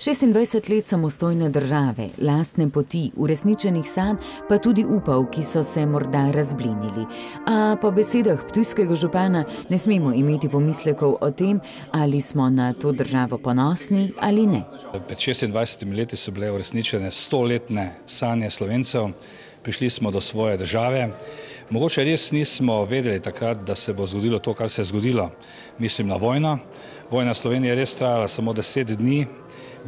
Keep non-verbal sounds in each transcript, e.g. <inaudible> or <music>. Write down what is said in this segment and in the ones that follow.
26 let samostojne države, lastne poti, uresničenih sanj, pa tudi upav, ki so se morda razblinili. A po besedah ptujskega župana ne smemo imeti pomislekov o tem, ali smo na to državo ponosni ali ne. Pred 26 leti so bile uresničene stoletne sanje slovencev, prišli smo do svoje države. Mogoče res nismo vedeli takrat, da se bo zgodilo to, kar se je zgodilo. Mislim na vojno. Vojna Slovenije je res trajala samo deset dni,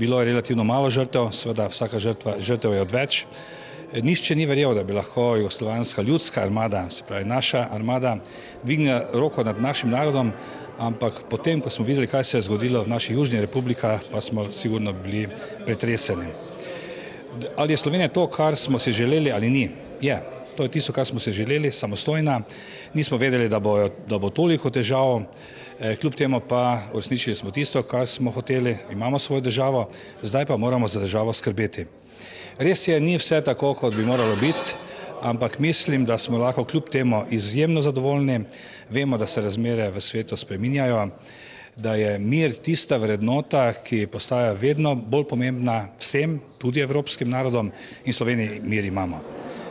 bilo je relativno malo žrtev, seveda vsaka žrtva, žrtev je odveč. Nišče ni verjel, da bi lahko jugoslovanska ljudska armada, se pravi naša armada, dvignila roko nad našim narodom, ampak potem, ko smo videli, kaj se je zgodilo v naši južni republika, pa smo sigurno bili pretreseni. Ali je Slovenija to, kar smo si želeli ali ni? Je. To je tisto, kar smo si želeli, samostojna. Nismo vedeli, da bo, da bo toliko težav. Eh, kljub temu pa uresničili smo tisto, kar smo hoteli, imamo svojo državo, zdaj pa moramo za državo skrbeti. Res je, ni vse tako, kot bi moralo biti, ampak mislim, da smo lahko kljub temu izjemno zadovoljni, vemo, da se razmere v svetu spreminjajo, da je mir tista vrednota, ki postaja vedno bolj pomembna vsem, tudi evropskim narodom in Sloveniji mir imamo.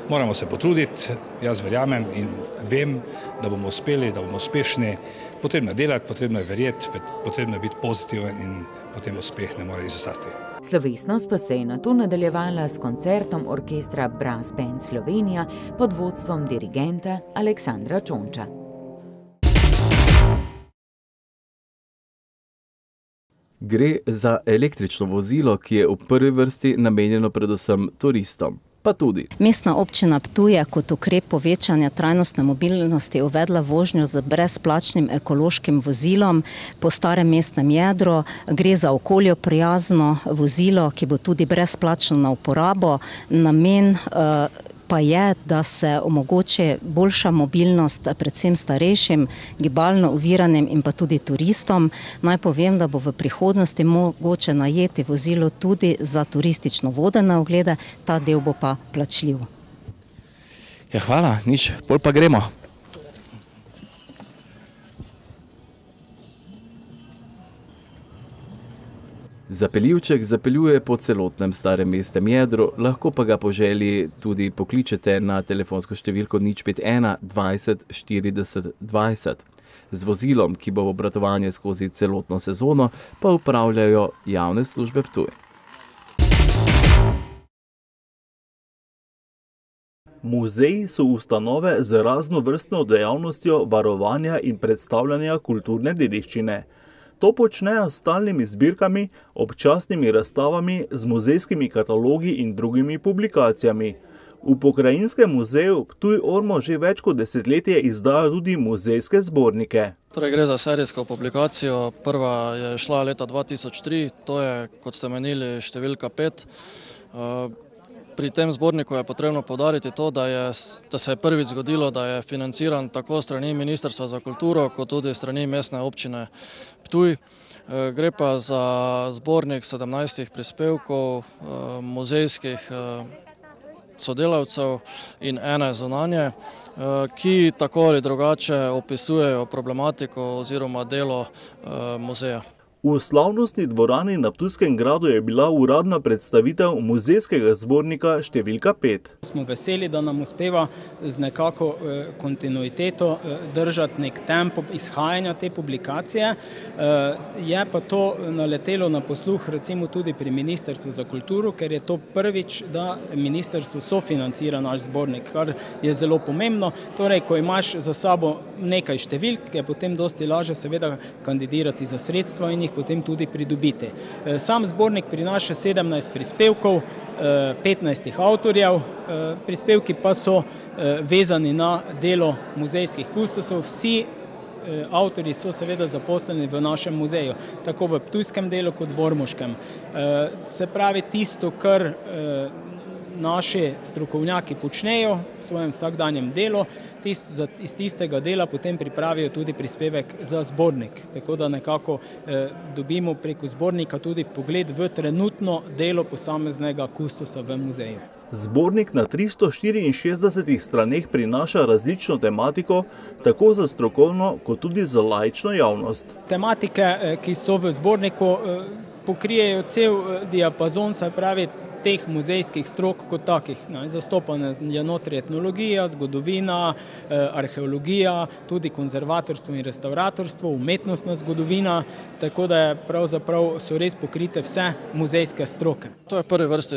Moramo se potruditi, jaz verjamem in vem, da bomo uspeli, da bomo uspešni. Potrebno je delati, potrebno je verjeti, potrebno je biti pozitiven in potem uspeh ne more izostati. Slovesnost pa se je na to nadaljevala s koncertom orkestra Brass Band Slovenija pod vodstvom dirigenta Aleksandra Čonča. Gre za električno vozilo, ki je v prvi vrsti namenjeno predvsem turistom pa tudi. Mestna občina Ptuje kot ukrep povečanja trajnostne mobilnosti uvedla vožnjo z brezplačnim ekološkim vozilom po starem mestnem jedru. Gre za okolje prijazno vozilo, ki bo tudi brezplačno na uporabo. Namen, uh, pa je, da se omogoči boljša mobilnost predvsem starejšim, gibalno uviranim in pa tudi turistom. Naj povem, da bo v prihodnosti mogoče najeti vozilo tudi za turistično vodene oglede, ta del bo pa plačljiv. Ja, hvala, nič, pol pa gremo. Zapeljivček zapeljuje po celotnem starem mestem jedru, lahko pa ga po želji tudi pokličete na telefonsko številko 051 20 40 20. Z vozilom, ki bo obratovanje skozi celotno sezono, pa upravljajo javne službe Ptuj. Muzeji so ustanove z raznovrstno dejavnostjo varovanja in predstavljanja kulturne dediščine. To počnejo s stalnimi zbirkami, občasnimi razstavami, z muzejskimi katalogi in drugimi publikacijami. V pokrajinskem muzeju Ptuj Ormo že več kot desetletje izdajo tudi muzejske zbornike. Torej gre za serijsko publikacijo. Prva je šla leta 2003, to je, kot ste menili, številka 5. Pri tem zborniku je potrebno podariti to, da, je, da se je prvič zgodilo, da je financiran tako strani Ministrstva za kulturo, kot tudi strani mestne občine Ptuj. Eh, gre pa za zbornik 17 prispevkov eh, muzejskih eh, sodelavcev in ene zunanje, ki tako ali drugače opisujejo problematiko oziroma delo muzeja. V slavnostni dvorani na Ptuskem gradu je bila uradna predstavitev muzejskega zbornika številka 5. Smo veseli, da nam uspeva z nekako eh, kontinuiteto eh, držati nek tempo izhajanja te publikacije. Eh, je pa to naletelo na posluh recimo tudi pri Ministrstvu za kulturo, ker je to prvič, da Ministrstvo sofinancira naš zbornik, kar je zelo pomembno. Torej, ko imaš za sabo nekaj številk, je potem dosti laže seveda kandidirati za sredstvo in jih jih potem tudi pridobite. E, sam zbornik prinaša 17 prispevkov, 15 e, avtorjev, e, prispevki pa so vezani na delo muzejskih kustosov. Vsi avtori so seveda zaposleni v našem muzeju, tako v Ptujskem delu kot v Vormoškem. Se pravi, tisto, kar naši strokovnjaki počnejo v svojem vsakdanjem delu, tist, za, iz tistega dela potem pripravijo tudi prispevek za zbornik. Tako da nekako eh, dobimo preko zbornika tudi pogled v trenutno delo posameznega kustosa v muzeju. Zbornik na 364 straneh prinaša različno tematiko, tako za strokovno, kot tudi za lajčno javnost. Tematike, eh, ki so v zborniku, eh, pokrijejo cel eh, diapazon, se pravi, teh muzejskih strok kot takih. Zastopana je notri etnologija, zgodovina, eh, arheologija, tudi konzervatorstvo in restauratorstvo, umetnostna zgodovina, tako da pravzaprav so res pokrite vse muzejske stroke. To je prvi vrsti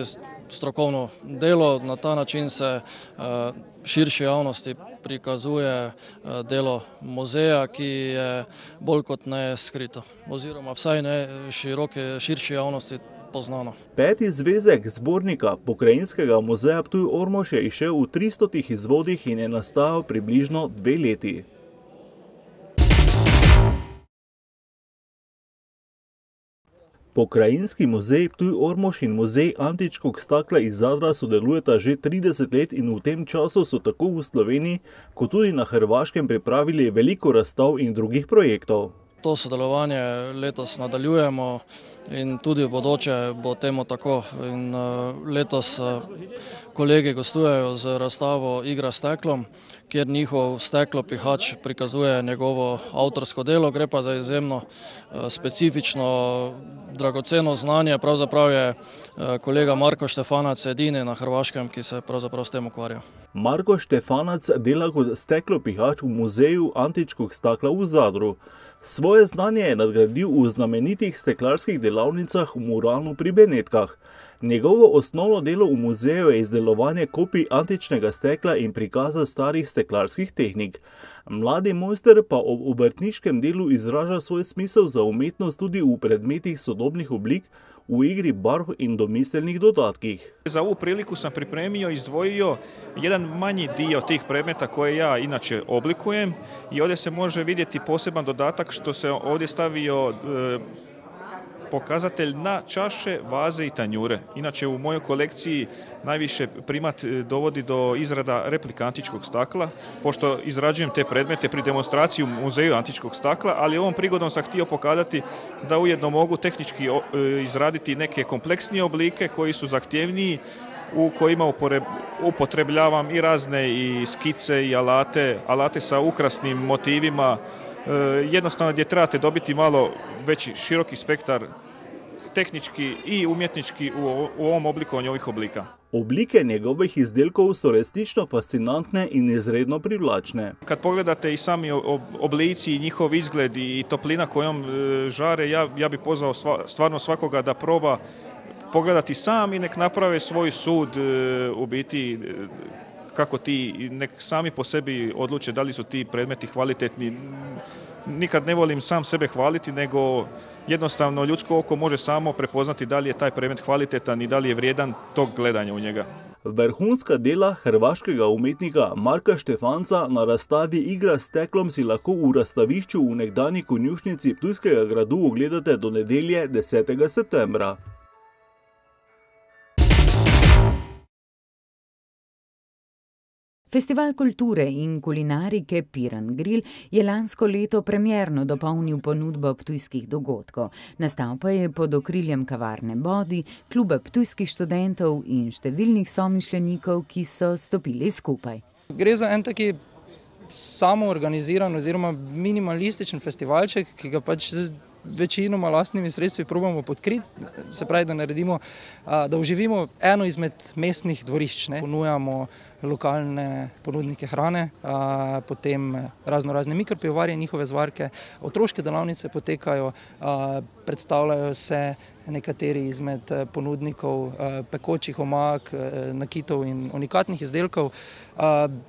strokovno delo, na ta način se eh, širši javnosti prikazuje eh, delo muzeja, ki je bolj kot ne skrito. Oziroma vsaj ne široke, širši javnosti poznano. Peti zvezek zbornika pokrajinskega muzeja Ptuj Ormož je išel v 300 izvodih in je nastal približno dve leti. Pokrajinski muzej Ptuj Ormož in muzej antičkog stakla iz Zadra sodelujeta že 30 let in v tem času so tako v Sloveniji, kot tudi na Hrvaškem pripravili veliko razstav in drugih projektov to sodelovanje letos nadaljujemo in tudi v bodoče bo temu tako. In, uh, letos, uh, kolegi gostujejo z razstavo Igra s steklom, kjer njihov steklo pihač prikazuje njegovo avtorsko delo. Gre pa za izjemno eh, specifično, dragoceno znanje. Pravzaprav je eh, kolega Marko Štefanac edini na Hrvaškem, ki se pravzaprav s tem ukvarja. Marko Štefanac dela kot steklo pihač v muzeju antičkog stakla v Zadru. Svoje znanje je nadgradil v znamenitih steklarskih delavnicah v Muranu pri Benetkah. Njegovo osnovno delo u muzeju je izdelovanje kopij antičnega stekla in prikaza starih steklarskih tehnik. Mladi mojster pa ob obrtniškem delu izraža svoj smisel za umetnost tudi v predmetih sodobnih oblik, u igri barv in domiselnih dodatkih. Za ovu priliku sam pripremio, izdvojio jedan manji dio tih predmeta koje ja inače oblikujem i ovdje se može vidjeti poseban dodatak što se ovdje stavio e, pokazatelj na čaše, vaze i tanjure. Inače u mojoj kolekciji najviše primat e, dovodi do izrada replika antičkog stakla, pošto izrađujem te predmete pri demonstraciji u muzeju antičkog stakla, ali ovom prigodom sam htio pokazati da ujedno mogu tehnički e, izraditi neke kompleksnije oblike koji su zahtjevniji u kojima upotrebljavam i razne i skice i alate, alate sa ukrasnim motivima, E, jednostavno gdje trebate dobiti malo veći široki spektar tehnički i umjetnički u ovom oblikovanju ovih oblika. Oblike njegovih izdelkov su restično fascinantne i izredno privlačne. Kad pogledate i sami oblici i njihov izgled i toplina kojom e, žare, ja, ja bi pozvao stvarno svakoga da proba pogledati sam i nek naprave svoj sud e, u biti kako ti nek sami po sebi odluče da li su ti predmeti kvalitetni nikad ne volim sam sebe hvaliti nego jednostavno ljudsko oko može samo prepoznati da li je taj predmet kvalitetan i da li je vrijedan tog gledanja u njega Vrhunska dela hrvaškega umetnika Marka Štefanca na razstavi Igra s teklom si lahko v razstavišču v nekdani konjušnici Ptujskega gradu ogledate do nedelje 10. septembra. Festival kulture in kulinarike Piran Grill je lansko leto premjerno dopolnil ponudbo ptujskih dogodkov. Nastal pa je pod okriljem kavarne Bodi, kluba ptujskih študentov in številnih somišljenikov, ki so stopili skupaj. Gre za en taki samoorganiziran oziroma minimalističen festivalček, ki ga pač zdaj večinoma lastnimi sredstvi probamo podkriti, se pravi, da naredimo, da uživimo eno izmed mestnih dvorišč, ne. ponujamo lokalne ponudnike hrane, potem razno razne mikropivovarje, njihove zvarke, otroške delavnice potekajo, predstavljajo se nekateri izmed ponudnikov pekočih omak, nakitov in unikatnih izdelkov.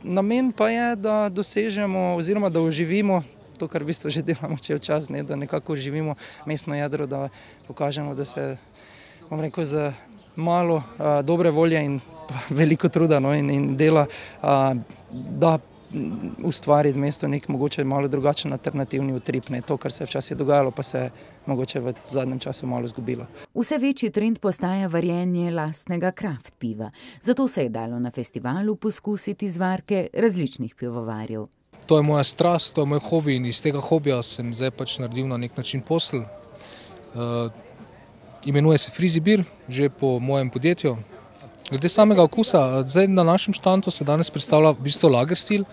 Namen pa je, da dosežemo oziroma da oživimo to, kar v bistvu že delamo, če včasih ne, da nekako živimo mestno jedro, da pokažemo, da se bom rekel, z malo a, dobre volje in <laughs> veliko truda no, in, in dela a, da ustvariti mesto nek mogoče malo drugačen alternativni utrip. Ne. To, kar se je včasih dogajalo, pa se je mogoče v zadnjem času malo izgubilo. Vse večji trend postaja varjenje lastnega kraft piva. Zato se je dalo na festivalu poskusiti zvarke različnih pivovarjev. To je moja strast, to je moj hobi in iz tega hobija sem zdaj pač naredil na nek način posel. Eh, imenuje se Frizibir, že po mojem podjetju. Glede samega okusa, zdaj na našem štantu se danes predstavlja v bistvu lager stil.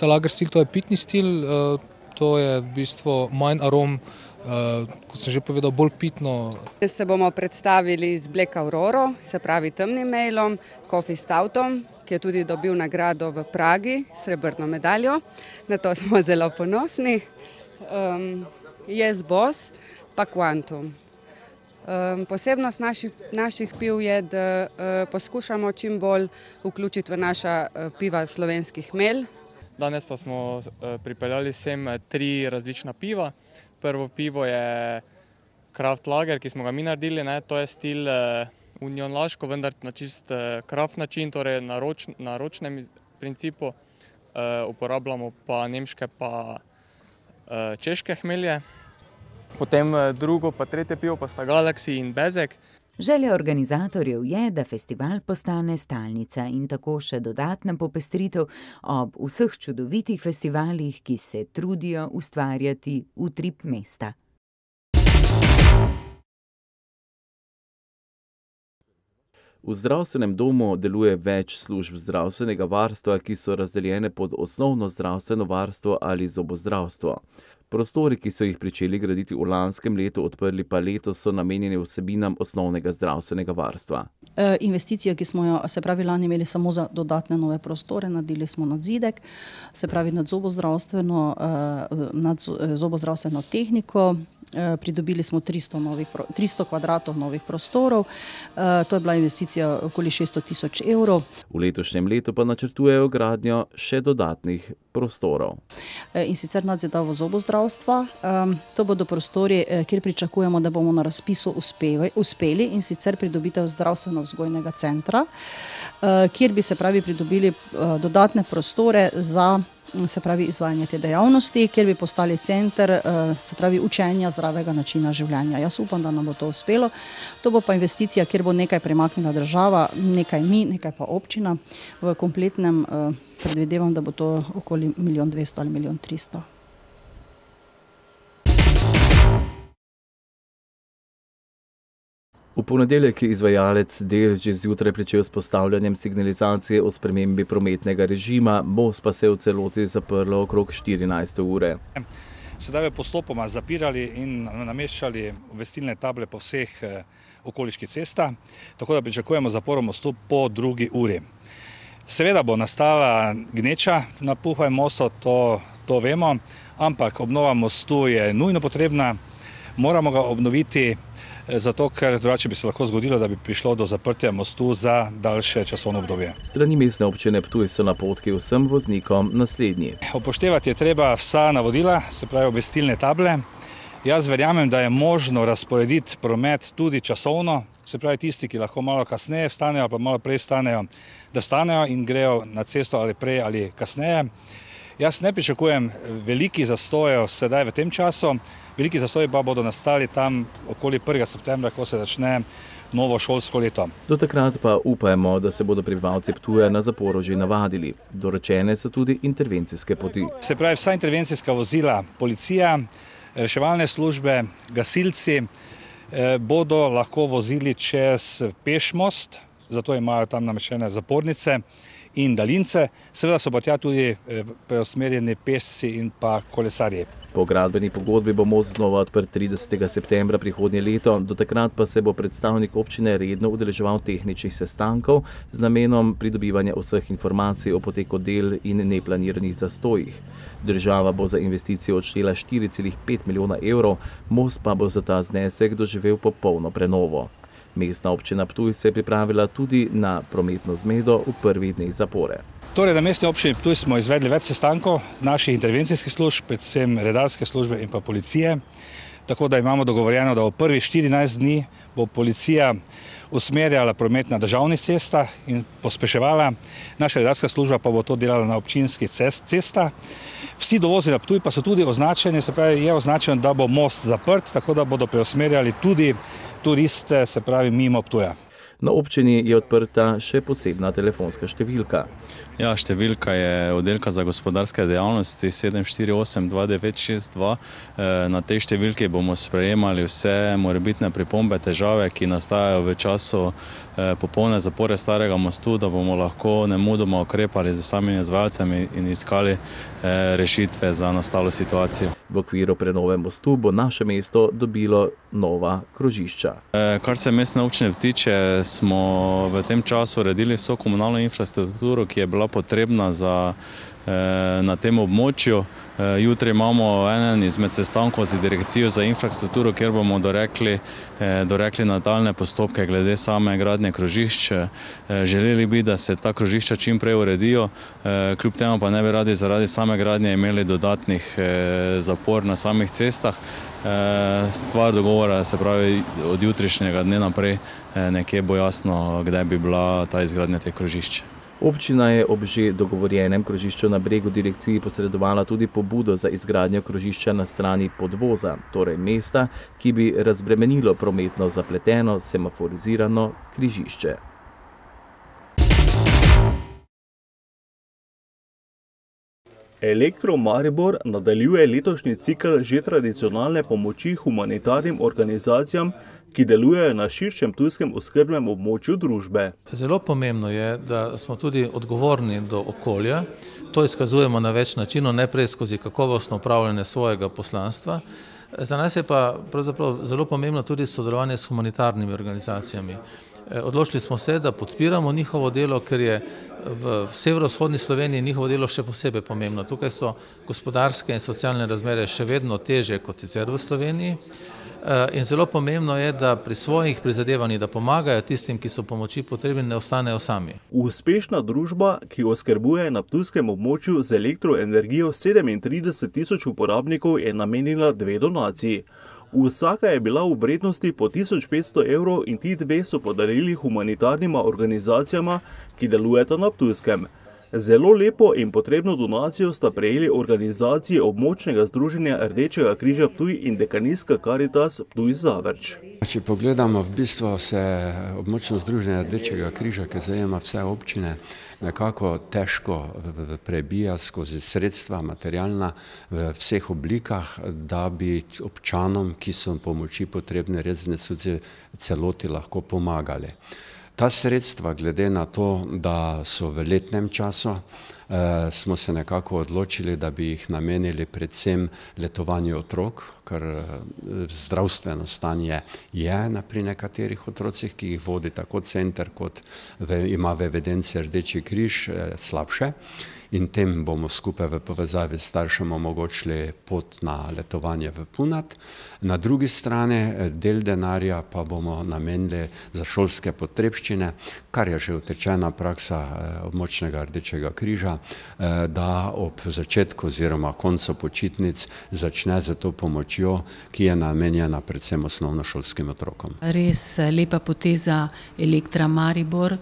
Ta lager stil to je pitni stil, eh, to je v bistvu manj arom, eh, kot sem že povedal, bolj pitno. Se bomo predstavili z Black Auroro, se pravi temnim mailom, Coffee Stoutom, ki je tudi dobil nagrado v Pragi, srebrno medaljo. Na to smo <laughs> zelo ponosni. Um, jaz, Bos, pa Quantum. Um, posebnost naši, naših piv je, da uh, poskušamo čim bolj vključiti v naša uh, piva slovenskih mel. Danes pa smo uh, pripeljali sem tri različna piva. Prvo pivo je Kraft Lager, ki smo ga mi naredili, ne? to je stil. Uh, unionlaško, vendar na čist eh, kraft način, torej na, roč, na ročnem principu. E, uporabljamo pa nemške pa e, češke hmelje. Potem drugo, pa tretje pivo, pa sta Galaxy in Bezek. Želja organizatorjev je, da festival postane stalnica in tako še dodatna popestritev ob vseh čudovitih festivalih, ki se trudijo ustvarjati v trip mesta. V zdravstvenem domu deluje več služb zdravstvenega varstva, ki so razdeljene pod osnovno zdravstveno varstvo ali zobozdravstvo. Prostori, ki so jih pričeli graditi v lanskem letu, odprli pa letos, so namenjeni vsebinam osnovnega zdravstvenega varstva. E, Investicijo, ki smo jo, se pravi, lani imeli samo za dodatne nove prostore, nadili smo nadzidek, se pravi, nad zobozdravstveno, e, nad e, zobozdravstveno tehniko, Eh, pridobili smo 300, novih, 300 kvadratov novih prostorov, eh, to je bila investicija okoli 600 tisoč evrov. V letošnjem letu pa načrtujejo gradnjo še dodatnih prostorov. Eh, in sicer nadzidavo zobozdravstva, to bodo prostori, kjer pričakujemo, da bomo na razpisu uspeli in sicer pridobitev zdravstveno vzgojnega centra, kjer bi se pravi pridobili dodatne prostore za vzgojnega centra, se pravi izvajanje te dejavnosti, kjer bi postali center, eh, se pravi učenja zdravega načina življenja. Jaz upam, da nam bo to uspelo. To bo pa investicija, kjer bo nekaj premaknila država, nekaj mi, nekaj pa občina. V kompletnem eh, predvidevam, da bo to okoli milijon dvesto ali milijon tristo. V ponedeljek je izvajalec del že zjutraj pričel s postavljanjem signalizacije o spremembi prometnega režima, most pa se je v celoti zaprlo okrog 14. ure. Sedaj je postopoma zapirali in nameščali vestilne table po vseh eh, okoliških cestah, tako da pričakujemo zaporo mostu po drugi uri. Seveda bo nastala gneča na Puhaj mostu, to, to vemo, ampak obnova mostu je nujno potrebna, moramo ga obnoviti zato ker drugače bi se lahko zgodilo, da bi prišlo do zaprtja mostu za daljše časovno obdobje. Strani mestne občine Ptuj so napotki vsem voznikom naslednji. Upoštevati je treba vsa navodila, se pravi obvestilne table. Jaz verjamem, da je možno razporediti promet tudi časovno, se pravi tisti, ki lahko malo kasneje stanejo, pa malo prej stanejo, da stanejo in grejo na cesto ali prej ali kasneje. Jaz ne pričakujem veliki zastojev sedaj v tem času. Veliki zastoji pa bodo nastali tam okoli 1. septembra, ko se začne novo šolsko leto. Do takrat pa upajmo, da se bodo prebivalci Ptuja na zaporo že navadili. Dorečene so tudi intervencijske poti. Se pravi, vsa intervencijska vozila, policija, reševalne službe, gasilci eh, bodo lahko vozili čez pešmost, zato imajo tam namečene zapornice in daljince, seveda so pa tja tudi eh, preusmerjeni pesci in pa kolesarje. Po gradbeni pogodbi bo most znova odprt 30. septembra prihodnje leto, do takrat pa se bo predstavnik občine redno udeleževal tehničnih sestankov z namenom pridobivanja vseh informacij o poteku del in neplaniranih zastojih. Država bo za investicijo odštela 4,5 milijona evrov, most pa bo za ta znesek doživel popolno prenovo. Mestna občina Ptuj se je pripravila tudi na prometno zmedo v prvih dneh zapore. Torej, na mestni občini Ptuj smo izvedli več sestankov naših intervencijskih služb, predvsem redarske službe in pa policije. Tako da imamo dogovorjeno, da v prvih 14 dni bo policija usmerjala promet na državnih cestah in pospeševala, naša redarska služba pa bo to delala na občinskih cest, cestah. Vsi dovozi na Ptuj pa so tudi označeni, se pravi je označeno, da bo most zaprt, tako da bodo preusmerjali tudi turiste, se pravi, mimo tuja. Na občini je odprta še posebna telefonska številka. Ja, številka je oddelka za gospodarske dejavnosti 748-2962. Eh, na tej številki bomo sprejemali vse morebitne pripombe, težave, ki nastajajo v času eh, popolne zapore starega mostu, da bomo lahko nemudoma ukrepali z samimi izvajalcami in iskali eh, rešitve za nastalo situacijo. V okviru prenove mostu bo naše mesto dobilo nova krožišča. E, kar se mestne občine tiče, smo v tem času uredili vso komunalno infrastrukturo, ki je bila potrebna za Eh, na tem območju. Eh, jutri imamo enen izmed sestankov z Direkcijo za infrastrukturo, kjer bomo dorekli, eh, dorekli nadaljne postopke glede same gradnje krožišč. Želeli bi, da se ta krožišča čim prej uredijo, kljub temu pa ne bi radi zaradi same gradnje imeli dodatnih zapor na samih cestah. Stvar dogovora, se pravi, od jutrišnjega dne naprej nekje bo jasno, kdaj bi bila ta izgradnja te krožišče. Občina je ob že dogovorjenem krožišču na bregu direkciji posredovala tudi pobudo za izgradnjo krožišča na strani podvoza, torej mesta, ki bi razbremenilo prometno zapleteno semaforizirano križišče. Elektro Maribor nadaljuje letošnji cikl že tradicionalne pomoči humanitarnim organizacijam, ki delujejo na širšem tujskem oskrbnem območju družbe. Zelo pomembno je, da smo tudi odgovorni do okolja. To izkazujemo na več načinov, ne prej skozi kakovostno upravljanje svojega poslanstva. Za nas je pa zelo pomembno tudi sodelovanje s humanitarnimi organizacijami. Eh, odločili smo se, da podpiramo njihovo delo, ker je eh, v severovzhodni Sloveniji njihovo delo še posebej pomembno. Tukaj so gospodarske in socialne razmere še vedno teže kot sicer v Sloveniji. Eh, in zelo pomembno je, da pri svojih prizadevanjih, da pomagajo tistim, ki so pomoči potrebni, ne ostanejo sami. Uspešna družba, ki oskrbuje na Ptuskem območju z elektroenergijo 37 tisoč uporabnikov, je namenila dve donaciji. Vsaka je bila v vrednosti po 1500 evrov in ti dve so podarili humanitarnima organizacijama, ki delujeta na Ptujskem. Zelo lepo in potrebno donacijo sta prejeli organizacije območnega združenja Rdečega križa Ptuj in dekanijska karitas Ptuj Zavrč. Če pogledamo, v bistvu se območno združenje Rdečega križa, ki zajema vse občine, nekako težko prebija skozi sredstva, materialna v vseh oblikah, da bi občanom, ki so pomoči potrebne, res v nesuci celoti lahko pomagali. Ta sredstva, glede na to, da so v letnem času, eh, smo se nekako odločili, da bi jih namenili predvsem letovanju otrok, ker eh, zdravstveno stanje je pri nekaterih otrocih, ki jih vodi tako center, kot ima v evidenci Rdeči križ, eh, slabše in tem bomo skupaj v povezavi s staršem omogočili pot na letovanje v Punat. Na drugi strani eh, del denarja pa bomo namenili za šolske potrebščine, kar je že utečena praksa eh, območnega Rdečega križa, eh, da ob začetku oziroma koncu počitnic začne za to pomočjo, ki je namenjena predvsem osnovnošolskim otrokom. Res lepa poteza Elektra Maribor.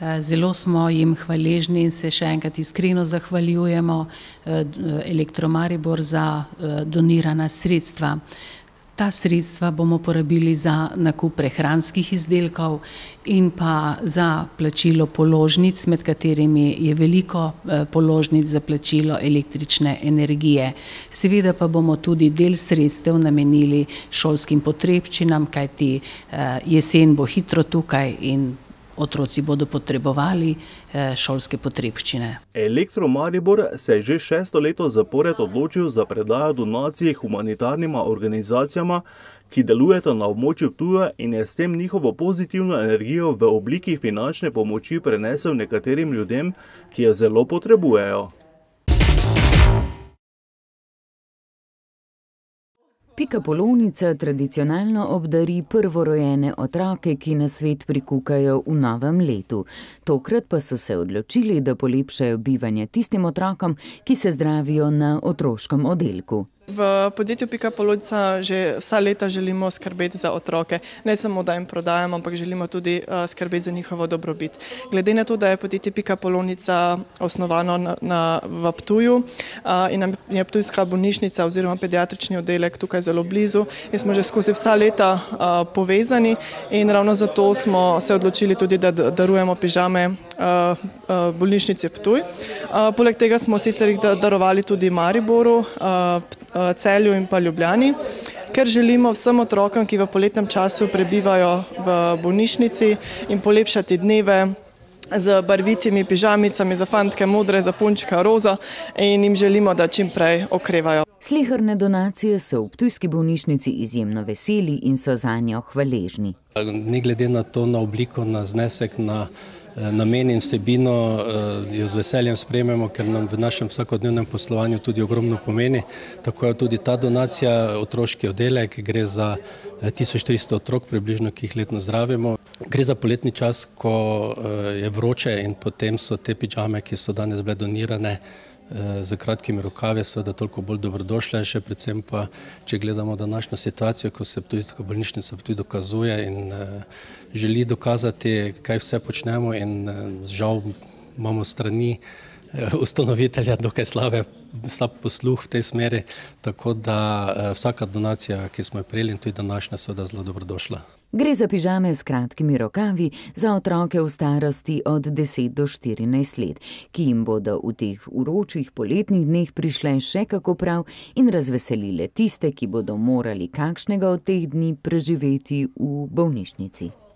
Eh, zelo smo jim hvaležni in se še enkrat iskreno zahvaljujemo eh, Elektromaribor za eh, donirana sredstva. Ta sredstva bomo porabili za nakup prehranskih izdelkov in pa za plačilo položnic, med katerimi je veliko položnic za plačilo električne energije. Seveda pa bomo tudi del sredstev namenili šolskim potrebčinam, kajti jesen bo hitro tukaj in potrebno otroci bodo potrebovali eh, šolske potrebščine. Elektro Maribor se je že šesto leto zapored odločil za predajo donacije humanitarnima organizacijama, ki delujeta na območju tuja in je s tem njihovo pozitivno energijo v obliki finančne pomoči prenesel nekaterim ljudem, ki jo zelo potrebujejo. Pika Polonica tradicionalno obdari prvorojene otroke, ki na svet prikukajo v novem letu. Tokrat pa so se odločili, da polepšajo bivanje tistim otrokom, ki se zdravijo na otroškem oddelku. V podjetju Pika Polodica že vsa leta želimo skrbeti za otroke. Ne samo, da jim prodajamo, ampak želimo tudi eh, skrbeti za njihovo dobrobit. Glede na to, da je podjetje Pika Polonica osnovano na, na, v Ptuju a, eh, in nam je Ptujska bolnišnica oziroma pediatrični oddelek tukaj zelo blizu in smo že skozi vsa leta a, eh, povezani in ravno zato smo se odločili tudi, da darujemo pižame Eh, eh, bolnišnici Ptuj. Eh, poleg tega smo sicer jih darovali tudi Mariboru, Celju in pa Ljubljani, ker želimo vsem otrokom, ki v poletnem času prebivajo v bolnišnici in polepšati dneve z barvitimi pižamicami za fantke modre, za punčka roza in jim želimo, da čim prej okrevajo. Sliharne donacije so v Ptujski bolnišnici izjemno veseli in so za njo hvaležni. Ne glede na to, na obliko, na znesek, na vsega, Eh, namen in vsebino eh, jo z veseljem sprejmemo, ker nam v našem vsakodnevnem poslovanju tudi ogromno pomeni. Tako je tudi ta donacija, otroški oddelek, gre za 1400 eh, otrok, približno, ki jih letno zdravimo. Gre za poletni čas, ko je vroče in potem so te pižame, ki so danes bile donirane, Eh, z kratkimi rokave, seveda toliko bolj dobrodošle, še predvsem pa, če gledamo današnjo situacijo, ko se ptujska bolnišnica ptuj dokazuje in eh, želi dokazati, kaj vse počnemo in eh, žal imamo strani vsega, <laughs> ustanovitelja dokaj slabe, slab posluh v tej smeri, tako da eh, vsaka donacija, ki smo jo prijeli in tudi današnja, seveda zelo dobrodošla. Gre za pižame s kratkimi rokavi za otroke v starosti od 10 do 14 let, ki jim bodo v teh uročih poletnih dneh prišle še kako prav in razveselile tiste, ki bodo morali kakšnega od teh dni preživeti v bolnišnici.